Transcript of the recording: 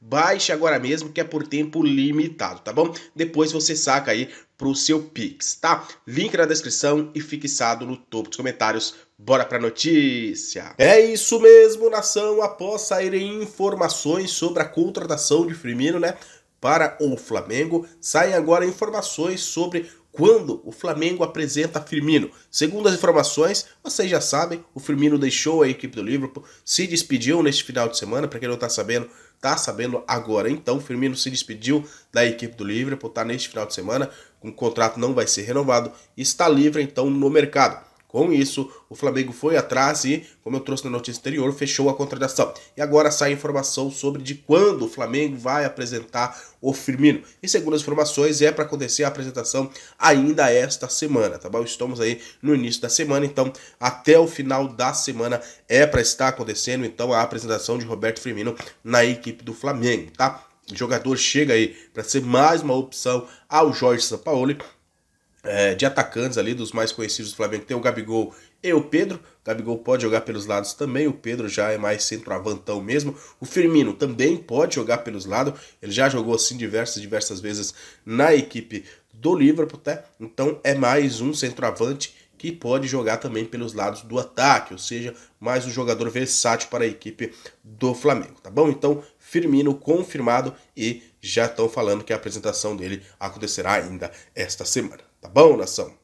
Baixe agora mesmo que é por tempo limitado, tá bom? Depois você saca aí pro seu Pix, tá? Link na descrição e fixado no topo dos comentários. Bora pra notícia! É isso mesmo, nação! Após saírem informações sobre a contratação de Firmino, né? para o Flamengo. Saem agora informações sobre quando o Flamengo apresenta Firmino. Segundo as informações, vocês já sabem, o Firmino deixou a equipe do Liverpool, se despediu neste final de semana, para quem não está sabendo, está sabendo agora. Então, o Firmino se despediu da equipe do Liverpool, está neste final de semana, o contrato não vai ser renovado, está livre então no mercado. Com isso, o Flamengo foi atrás e, como eu trouxe na notícia anterior, fechou a contratação. E agora sai informação sobre de quando o Flamengo vai apresentar o Firmino. E segundo as informações, é para acontecer a apresentação ainda esta semana, tá bom? Estamos aí no início da semana, então até o final da semana é para estar acontecendo então a apresentação de Roberto Firmino na equipe do Flamengo, tá? O jogador chega aí para ser mais uma opção ao Jorge Sampaoli é, de atacantes ali, dos mais conhecidos do Flamengo, tem o Gabigol e o Pedro. O Gabigol pode jogar pelos lados também, o Pedro já é mais centroavantão mesmo. O Firmino também pode jogar pelos lados, ele já jogou assim diversas, diversas vezes na equipe do Liverpool, tá? então é mais um centroavante que pode jogar também pelos lados do ataque, ou seja, mais um jogador versátil para a equipe do Flamengo, tá bom? Então, Firmino confirmado e já estão falando que a apresentação dele acontecerá ainda esta semana. Tá bom, nação?